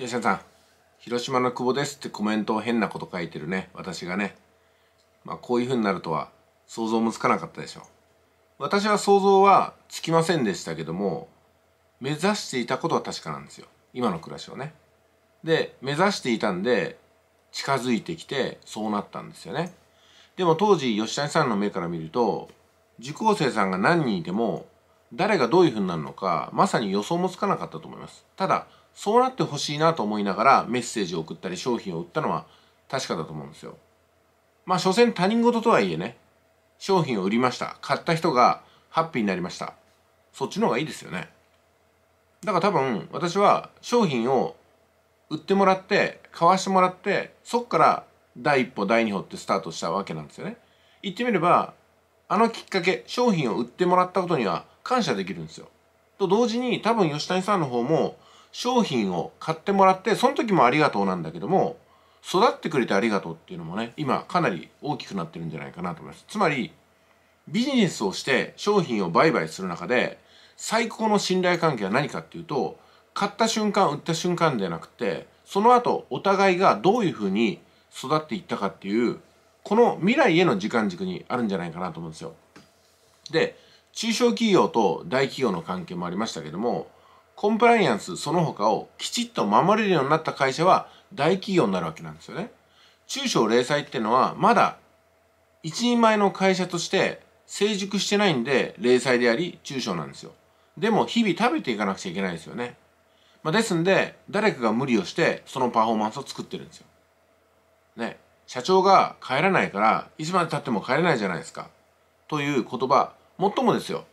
吉田さん、広島の久保ですってコメントを変なこと書いてるね、私がね。まあこういう風になるとは想像もつかなかったでしょう。私は想像はつきませんでしたけども、目指していたことは確かなんですよ。今の暮らしをね。で、目指していたんで、近づいてきてそうなったんですよね。でも当時吉谷さんの目から見ると、受講生さんが何人いても誰がどういう風になるのかまさに予想もつかなかったと思いますただそうなってほしいなと思いながらメッセージを送ったり商品を売ったのは確かだと思うんですよ。まあ所詮他人事とはいえね、商品を売りました。買った人がハッピーになりました。そっちの方がいいですよね。だから多分私は商品を売ってもらって、買わしてもらって、そっから第一歩第二歩ってスタートしたわけなんですよね。言ってみれば、あのきっかけ、商品を売ってもらったことには感謝できるんですよ。と同時に多分吉谷さんの方も商品を買ってもらってその時もありがとうなんだけども育ってくれてありがとうっていうのもね今かなり大きくなってるんじゃないかなと思いますつまりビジネスをして商品を売買する中で最高の信頼関係は何かっていうと買った瞬間売った瞬間ではなくてその後お互いがどういうふうに育っていったかっていうこの未来への時間軸にあるんじゃないかなと思うんですよで中小企業と大企業の関係もありましたけどもコンプライアンスその他をきちっと守れるようになった会社は大企業になるわけなんですよね。中小零細ってのはまだ一人前の会社として成熟してないんで零細であり中小なんですよ。でも日々食べていかなくちゃいけないですよね。まあ、ですんで誰かが無理をしてそのパフォーマンスを作ってるんですよ。ね。社長が帰らないからいつまで経っても帰れないじゃないですか。という言葉、もっともですよ。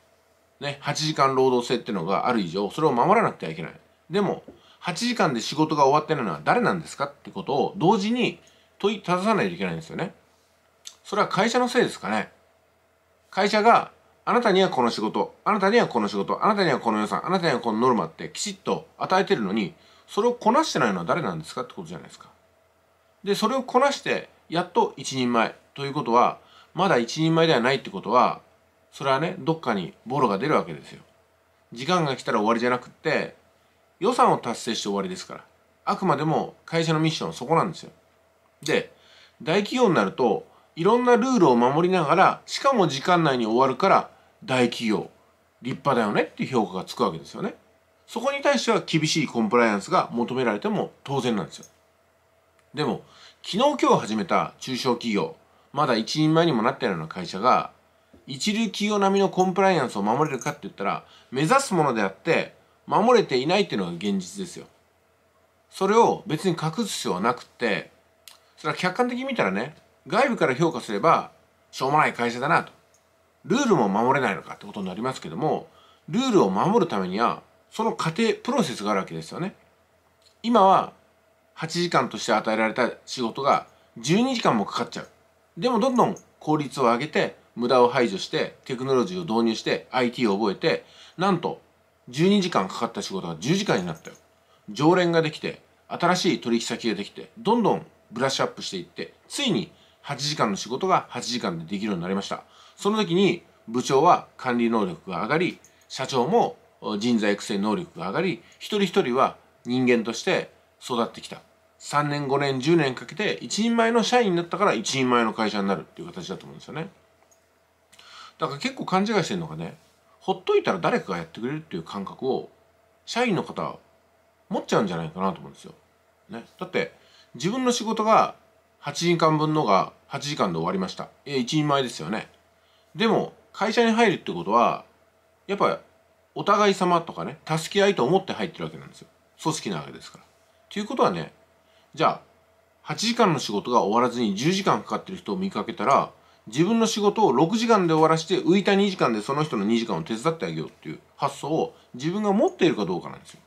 ね、8時間労働制っていうのがある以上、それを守らなくてはいけない。でも、8時間で仕事が終わってないのは誰なんですかってことを同時に問いたださないといけないんですよね。それは会社のせいですかね。会社が、あなたにはこの仕事、あなたにはこの仕事、あなたにはこの予算、あなたにはこのノルマってきちっと与えてるのに、それをこなしてないのは誰なんですかってことじゃないですか。で、それをこなして、やっと一人前ということは、まだ一人前ではないってことは、それはねどっかにボロが出るわけですよ時間が来たら終わりじゃなくって予算を達成して終わりですからあくまでも会社のミッションはそこなんですよで大企業になるといろんなルールを守りながらしかも時間内に終わるから大企業立派だよねっていう評価がつくわけですよねそこに対しては厳しいコンプライアンスが求められても当然なんですよでも昨日今日始めた中小企業まだ一人前にもなったような会社が一流企業並みのコンプライアンスを守れるかって言ったら、目指すものであって、守れていないっていうのが現実ですよ。それを別に隠す必要はなくって、それは客観的に見たらね、外部から評価すれば、しょうもない会社だなと。ルールも守れないのかってことになりますけども、ルールを守るためには、その過程、プロセスがあるわけですよね。今は、8時間として与えられた仕事が、12時間もかかっちゃう。でもどんどん効率を上げて、無駄を排除してテクノロジーを導入して IT を覚えてなんと12時間かかった仕事が10時間になったよ常連ができて新しい取引先ができてどんどんブラッシュアップしていってついに8時間の仕事が8時間でできるようになりましたその時に部長は管理能力が上がり社長も人材育成能力が上がり一人一人は人間として育ってきた3年5年10年かけて一人前の社員になったから一人前の会社になるっていう形だと思うんですよね。だから結構勘違いしてるのがねほっといたら誰かがやってくれるっていう感覚を社員の方は持っちゃうんじゃないかなと思うんですよ。ね、だって自分の仕事が8時間分のが8時間で終わりました。え、一人前ですよね。でも会社に入るってことはやっぱお互い様とかね助け合いと思って入ってるわけなんですよ。組織なわけですから。ということはねじゃあ8時間の仕事が終わらずに10時間かかってる人を見かけたら自分の仕事を6時間で終わらして浮いた2時間でその人の2時間を手伝ってあげようっていう発想を自分が持っているかどうかなんですよ。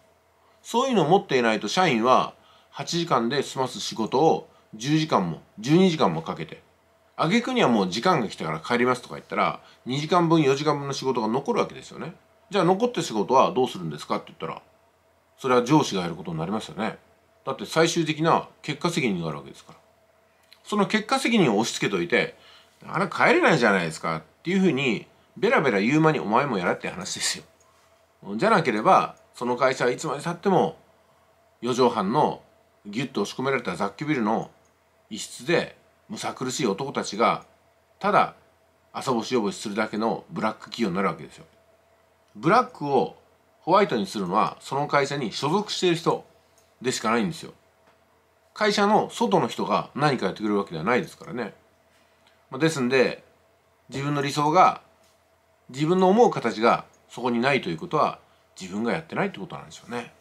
そういうのを持っていないと社員は8時間で済ます仕事を10時間も12時間もかけて挙句にはもう時間が来たから帰りますとか言ったら2時間分4時間分の仕事が残るわけですよね。じゃあ残った仕事はどうするんですかって言ったらそれは上司がやることになりますよね。だって最終的な結果責任があるわけですから。その結果責任を押し付けといてあれ帰れないじゃないですかっていうふうにベラベラ言う間にお前もやらって話ですよ。じゃなければその会社はいつまでたっても4畳半のギュッと押し込められた雑居ビルの一室でむさ苦しい男たちがただ朝ぼし汚しするだけのブラック企業になるわけですよ。ブラックをホワイトにするのはその会社に所属している人でしかないんですよ。会社の外の人が何かやってくれるわけではないですからね。ですんで自分の理想が自分の思う形がそこにないということは自分がやってないってことなんでしょうね。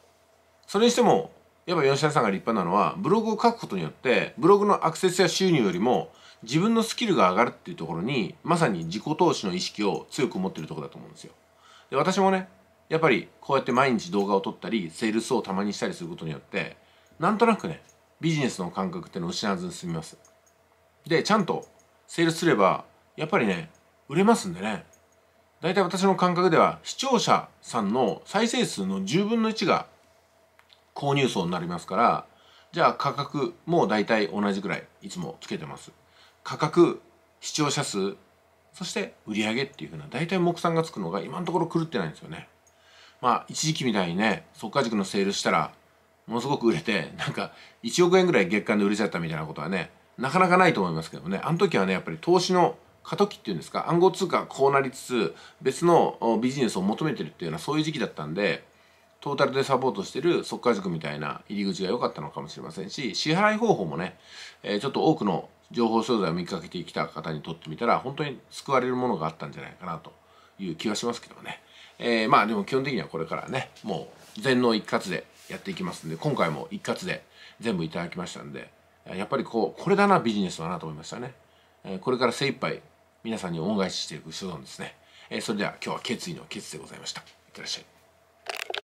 それにしてもやっぱ吉田さんが立派なのはブログを書くことによってブログのアクセスや収入よりも自分のスキルが上がるっていうところにまさに自己投資の意識を強く持ってるとこだと思うんですよ。で私もねやっぱりこうやって毎日動画を撮ったりセールスをたまにしたりすることによってなんとなくねビジネスの感覚っていうのを失わずに済みます。でちゃんとセールすればやっぱりね売れますんでね大体私の感覚では視聴者さんの再生数の10分の1が購入層になりますからじゃあ価格も大体同じぐらいいつもつけてます価格視聴者数そして売り上げっていうふうな大体目算がつくのが今のところ狂ってないんですよねまあ一時期みたいにね速か、塾のセールしたらものすごく売れてなんか1億円ぐらい月間で売れちゃったみたいなことはねなかなかないと思いますけどねあの時はねやっぱり投資の過渡期っていうんですか暗号通貨こうなりつつ別のビジネスを求めてるっていうようなそういう時期だったんでトータルでサポートしてる速化塾みたいな入り口が良かったのかもしれませんし支払い方法もね、えー、ちょっと多くの情報商材を見かけてきた方にとってみたら本当に救われるものがあったんじゃないかなという気はしますけどね、えー、まあでも基本的にはこれからねもう全能一括でやっていきますんで今回も一括で全部いただきましたんでやっぱりこうこれだなビジネスだなと思いましたねこれから精一杯皆さんに恩返ししていく所存ですねそれでは今日は決意の決意でございましたいってらっしゃい